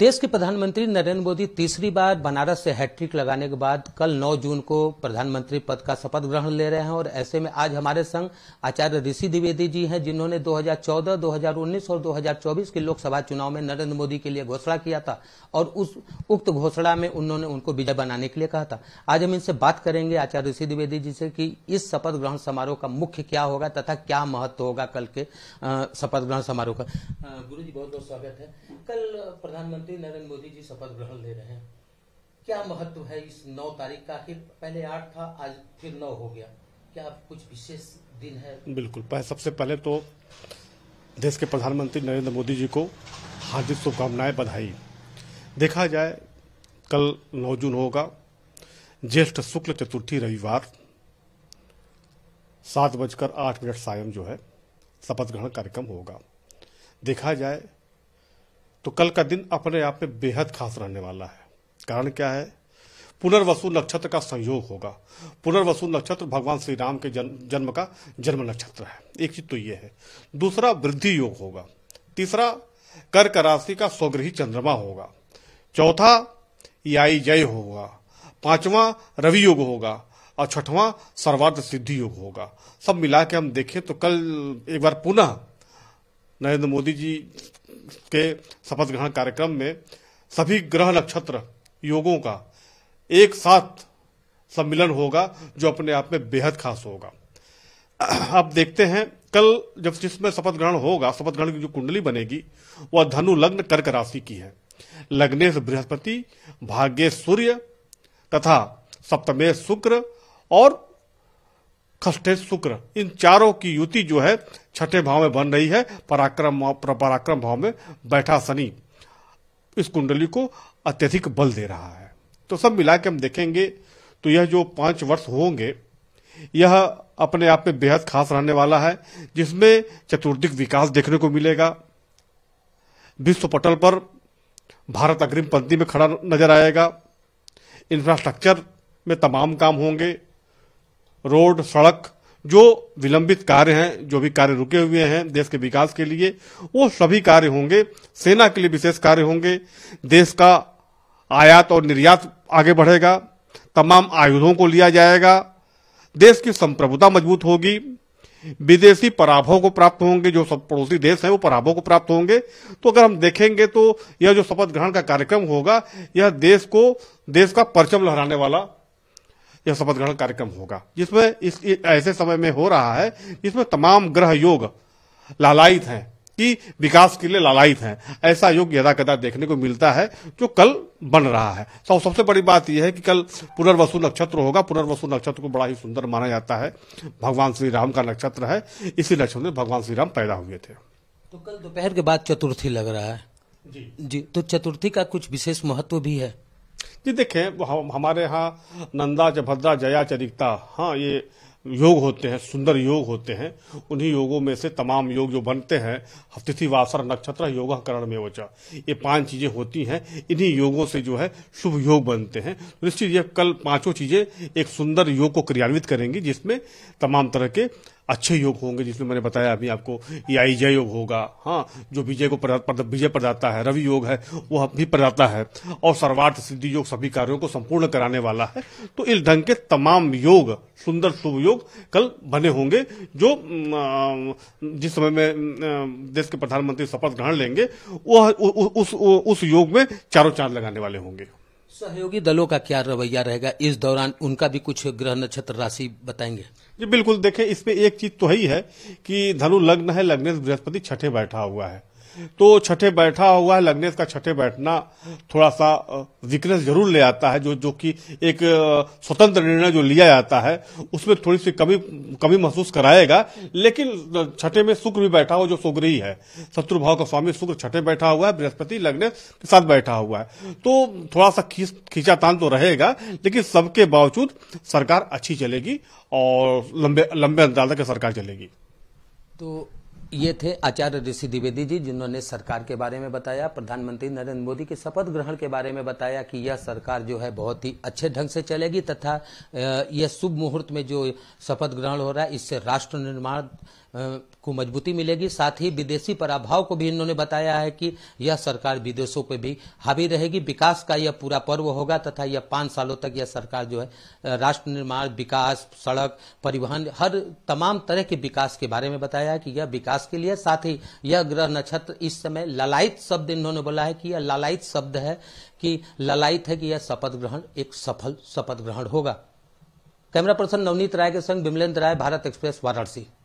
देश के प्रधानमंत्री नरेंद्र मोदी तीसरी बार बनारस से हैट्रिक लगाने के बाद कल 9 जून को प्रधानमंत्री पद का शपथ ग्रहण ले रहे हैं और ऐसे में आज हमारे संग आचार्य ऋषि द्विवेदी जी हैं जिन्होंने 2014, 2019 और 2024 के लोकसभा चुनाव में नरेंद्र मोदी के लिए घोषणा किया था और उस उक्त घोषणा में उन्होंने उनको विजय बनाने के लिए कहा था आज हम इनसे बात करेंगे आचार्य ऋषि द्विवेदी जी से कि इस शपथ ग्रहण समारोह का मुख्य क्या होगा तथा क्या महत्व होगा कल के शपथ ग्रहण समारोह का गुरु जी बहुत बहुत स्वागत है कल प्रधानमंत्री प्रधानमंत्री नरेंद्र मोदी जी शपथ ग्रहण ले रहे हैं क्या महत्व है इस नौ तारीख का आखिर पहले आठ था आज फिर नौ हो गया क्या कुछ विशेष दिन है बिल्कुल सबसे पहले तो देश के प्रधानमंत्री नरेंद्र मोदी जी को हार्दिक शुभकामनाएं बधाई देखा जाए कल नौ जून होगा ज्येष्ठ शुक्ल चतुर्थी रविवार सात बजकर आठ मिनट सायम जो है शपथ ग्रहण कार्यक्रम होगा देखा जाए तो कल का दिन अपने आप में बेहद खास रहने वाला है कारण क्या है पुनर्वसु नक्षत्र का संयोग होगा पुनर्वसु नक्षत्र भगवान श्री राम के जन्म जन्म का जन्म नक्षत्र है एक चीज तो यह है दूसरा वृद्धि योग होगा तीसरा कर्क राशि का स्वग्रही चंद्रमा होगा चौथा याई जय होगा पांचवा रवि योग होगा और छठवां सर्वार्थ सिद्धि योग होगा सब मिला के हम देखें तो कल एक बार पुनः नरेंद्र मोदी जी के शपथ ग्रहण कार्यक्रम में सभी ग्रह नक्षत्र योगों का एक साथ सम्मिलन होगा जो अपने आप में बेहद खास होगा आप देखते हैं कल जब जिसमें शपथ ग्रहण होगा शपथ ग्रहण की जो कुंडली बनेगी वह धनु लग्न कर्क राशि की है लग्नेश बृहस्पति भाग्य सूर्य तथा सप्तमेश शुक्र और खष्टे शुक्र इन चारों की युति जो है छठे भाव में बन रही है पराक्रम पराक्रम भाव में बैठा शनि इस कुंडली को अत्यधिक बल दे रहा है तो सब मिला के हम देखेंगे तो यह जो पांच वर्ष होंगे यह अपने आप में बेहद खास रहने वाला है जिसमें चतुर्दिक विकास देखने को मिलेगा विश्व पटल पर भारत अग्रिम पंक्ति में खड़ा नजर आएगा इंफ्रास्ट्रक्चर में तमाम काम होंगे रोड सड़क जो विलंबित कार्य हैं जो भी कार्य रुके हुए हैं देश के विकास के लिए वो सभी कार्य होंगे सेना के लिए विशेष कार्य होंगे देश का आयात और निर्यात आगे बढ़ेगा तमाम आयुधों को लिया जाएगा देश की संप्रभुता मजबूत होगी विदेशी पराभव को प्राप्त होंगे जो सब पड़ोसी देश हैं वो पराभव को प्राप्त होंगे तो अगर हम देखेंगे तो यह जो शपथ ग्रहण का कार्यक्रम होगा यह देश को देश का परचम लहराने वाला यह शपथ ग्रहण कार्यक्रम होगा जिसमें इस ऐसे समय में हो रहा है जिसमें तमाम ग्रह योग लालायित हैं कि विकास के लिए लालायित हैं ऐसा योग यदा कदा देखने को मिलता है जो कल बन रहा है सब सबसे बड़ी बात यह है कि कल पुनर्वसु नक्षत्र होगा पुनर्वसु नक्षत्र को बड़ा ही सुंदर माना जाता है भगवान श्री राम का नक्षत्र है इसी नक्षत्र में भगवान श्री राम पैदा हुए थे तो कल दोपहर के बाद चतुर्थी लग रहा है जी जी तो चतुर्थी का कुछ विशेष महत्व भी है जी देखें हमारे यहाँ नंदा जभद्रा जया चरिकता हाँ ये योग होते हैं सुंदर योग होते हैं उन्हीं योगों में से तमाम योग जो बनते हैं तिथि वासर नक्षत्र योगाकरण में वचा ये पांच चीजें होती हैं इन्हीं योगों से जो है शुभ योग बनते हैं तो निश्चित ये कल पांचों चीजें एक सुंदर योग को क्रियान्वित करेंगी जिसमें तमाम तरह के अच्छे योग होंगे जिसमें मैंने बताया अभी आपको या e योग होगा हाँ जो विजय को विजय प्रदाता है रवि योग है वो भी प्रदाता है और सर्वार्थ सिद्धि योग सभी कार्यों को संपूर्ण कराने वाला है तो इस ढंग के तमाम योग सुंदर शुभ योग कल बने होंगे जो जिस समय में देश के प्रधानमंत्री शपथ ग्रहण लेंगे वह उस, उस, उस योग में चारों चांद लगाने वाले होंगे सहयोगी दलों का क्या रवैया रहेगा इस दौरान उनका भी कुछ ग्रह नक्षत्र राशि बताएंगे जी बिल्कुल देखें इसमें एक चीज तो ही है कि धनु लग्न है लग्नेश बृहस्पति छठे बैठा हुआ है तो छठे बैठा हुआ है लग्नेश का छठे बैठना थोड़ा सा वीकनेस जरूर ले आता है जो जो कि एक स्वतंत्र निर्णय जो लिया जाता है उसमें थोड़ी सी कमी कमी महसूस कराएगा लेकिन छठे में शुक्र भी बैठा हुआ जो ही है शत्रु भाव का स्वामी शुक्र छठे बैठा हुआ है बृहस्पति लग्नेश के साथ बैठा हुआ है तो थोड़ा सा खींच खींचातान तो रहेगा लेकिन सबके बावजूद सरकार अच्छी चलेगी और लंबे लंबे अंदाजा तक सरकार चलेगी तो ये थे आचार्य ऋषि द्विवेदी जी जिन्होंने सरकार के बारे में बताया प्रधानमंत्री नरेंद्र मोदी के शपथ ग्रहण के बारे में बताया कि यह सरकार जो है बहुत ही अच्छे ढंग से चलेगी तथा यह शुभ मुहूर्त में जो शपथ ग्रहण हो रहा है इससे राष्ट्र निर्माण को मजबूती मिलेगी साथ ही विदेशी पराभाव को भी इन्होंने बताया है कि यह सरकार विदेशों पर भी हावी रहेगी विकास का यह पूरा पर्व होगा तथा यह पांच सालों तक यह सरकार जो है राष्ट्र निर्माण विकास सड़क परिवहन हर तमाम तरह के विकास के बारे में बताया है कि यह विकास के लिए साथ ही यह ग्रह नक्षत्र इस समय ललायत शब्द इन्होंने बोला है कि यह ललायत शब्द है कि ललायत है कि यह शपथ ग्रहण एक सफल शपथ ग्रहण होगा कैमरा पर्सन नवनीत राय के संग विमलेन्द्र राय भारत एक्सप्रेस वाराणसी